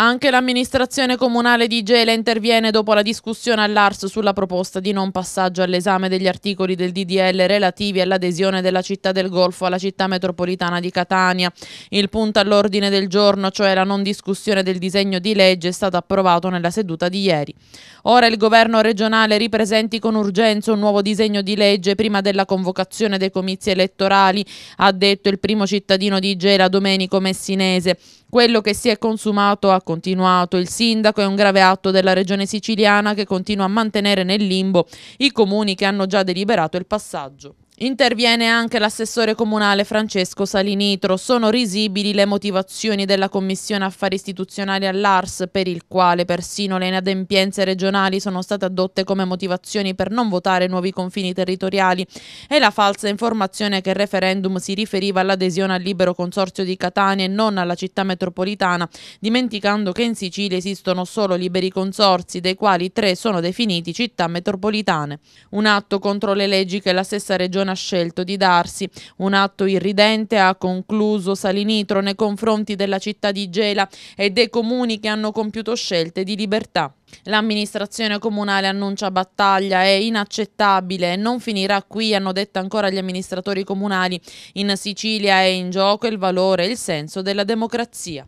Anche l'amministrazione comunale di Gela interviene dopo la discussione all'Ars sulla proposta di non passaggio all'esame degli articoli del DDL relativi all'adesione della città del Golfo alla città metropolitana di Catania. Il punto all'ordine del giorno, cioè la non discussione del disegno di legge, è stato approvato nella seduta di ieri. Ora il governo regionale ripresenti con urgenza un nuovo disegno di legge prima della convocazione dei comizi elettorali, ha detto il primo cittadino di Gela, Domenico Messinese. Quello che si è consumato a continuato il sindaco è un grave atto della regione siciliana che continua a mantenere nel limbo i comuni che hanno già deliberato il passaggio. Interviene anche l'assessore comunale Francesco Salinitro. Sono risibili le motivazioni della Commissione Affari Istituzionali all'ARS, per il quale persino le inadempienze regionali sono state adotte come motivazioni per non votare nuovi confini territoriali e la falsa informazione che il referendum si riferiva all'adesione al libero consorzio di Catania e non alla città metropolitana, dimenticando che in Sicilia esistono solo liberi consorzi, dei quali tre sono definiti città metropolitane. Un atto contro le leggi che la stessa regione ha scelto di darsi. Un atto irridente ha concluso Salinitro nei confronti della città di Gela e dei comuni che hanno compiuto scelte di libertà. L'amministrazione comunale annuncia battaglia, è inaccettabile e non finirà qui, hanno detto ancora gli amministratori comunali. In Sicilia è in gioco il valore e il senso della democrazia.